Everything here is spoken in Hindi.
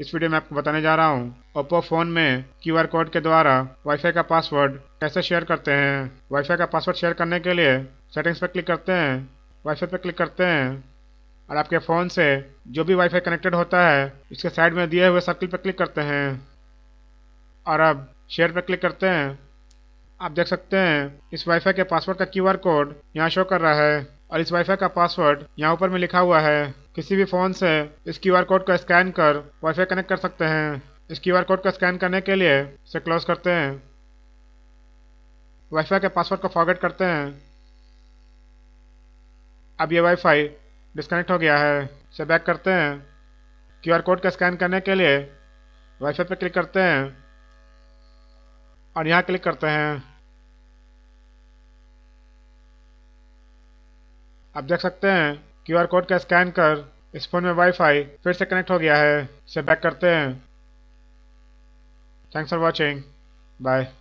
इस वीडियो में आपको बताने जा रहा हूँ ओप्पो फोन में क्यू आर कोड के द्वारा वाईफाई का पासवर्ड कैसे शेयर करते हैं वाईफाई का पासवर्ड शेयर करने के लिए सेटिंग्स पर क्लिक करते हैं वाईफाई पर क्लिक करते हैं और आपके फ़ोन से जो भी वाईफाई कनेक्टेड होता है इसके साइड में दिए हुए सर्किल पर क्लिक करते हैं और अब शेयर पर क्लिक करते हैं आप देख सकते हैं इस वाईफाई के पासवर्ड का क्यूआर कोड यहाँ शो कर रहा है और इस वाईफाई का पासवर्ड यहाँ ऊपर में लिखा हुआ है किसी भी फ़ोन से इस क्यू आर कोड को स्कैन कर वाईफाई कनेक्ट कर सकते हैं इस क्यू आर कोड को स्कैन करने के लिए इसे क्लोज करते हैं वाईफाई के पासवर्ड को फॉरगेट करते हैं अब ये वाईफाई डिस्कनेक्ट हो गया है इसे बैक करते हैं आर कोड का स्कैन करने के लिए वाईफाई पर क्लिक करते हैं और यहाँ क्लिक करते हैं आप देख सकते हैं क्यूआर कोड का स्कैन कर इस फोन में वाईफाई फिर से कनेक्ट हो गया है इसे बैक करते हैं थैंक्स फॉर वॉचिंग बाय